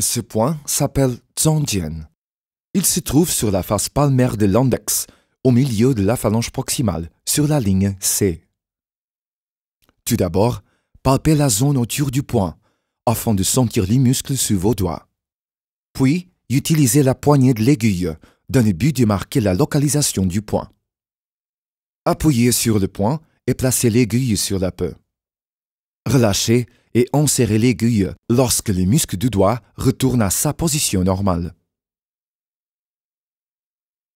Ce point s'appelle Zhangjian. Il se trouve sur la face palmaire de l'index, au milieu de la phalange proximale, sur la ligne C. Tout d'abord, palpez la zone autour du point, afin de sentir les muscles sous vos doigts. Puis, utilisez la poignée de l'aiguille, dans le but de marquer la localisation du point. Appuyez sur le point et placez l'aiguille sur la peau. Relâchez et enserrez l'aiguille lorsque les muscles du doigt retournent à sa position normale.